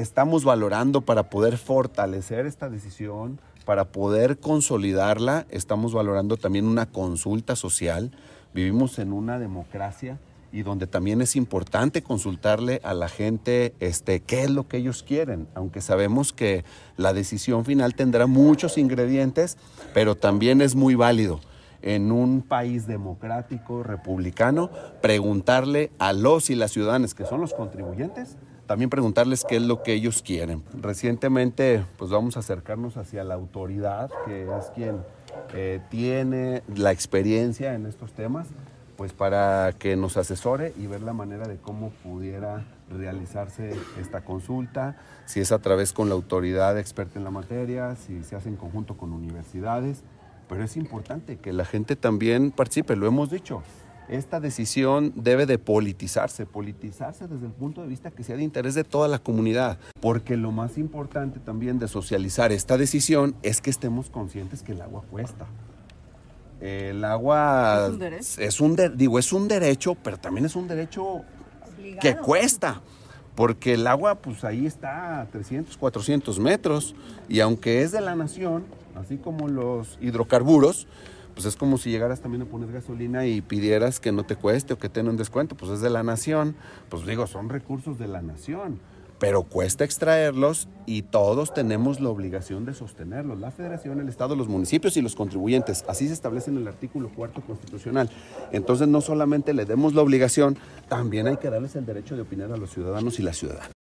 estamos valorando para poder fortalecer esta decisión, para poder consolidarla, estamos valorando también una consulta social. Vivimos en una democracia y donde también es importante consultarle a la gente este, qué es lo que ellos quieren, aunque sabemos que la decisión final tendrá muchos ingredientes, pero también es muy válido en un país democrático, republicano, preguntarle a los y las ciudadanas, que son los contribuyentes, también preguntarles qué es lo que ellos quieren. Recientemente, pues vamos a acercarnos hacia la autoridad, que es quien eh, tiene la experiencia en estos temas, pues para que nos asesore y ver la manera de cómo pudiera realizarse esta consulta, si es a través con la autoridad experta en la materia, si se hace en conjunto con universidades, pero es importante que la gente también participe, lo hemos dicho esta decisión debe de politizarse, politizarse desde el punto de vista que sea de interés de toda la comunidad, porque lo más importante también de socializar esta decisión es que estemos conscientes que el agua cuesta. El agua es un derecho, digo, es un derecho pero también es un derecho que cuesta. Porque el agua, pues ahí está a 300, 400 metros. Y aunque es de la nación, así como los hidrocarburos, pues es como si llegaras también a poner gasolina y pidieras que no te cueste o que tenga un descuento, pues es de la nación, pues digo, son recursos de la nación, pero cuesta extraerlos y todos tenemos la obligación de sostenerlos, la federación, el Estado, los municipios y los contribuyentes, así se establece en el artículo cuarto constitucional. Entonces no solamente le demos la obligación, también hay que darles el derecho de opinar a los ciudadanos y la ciudadanía.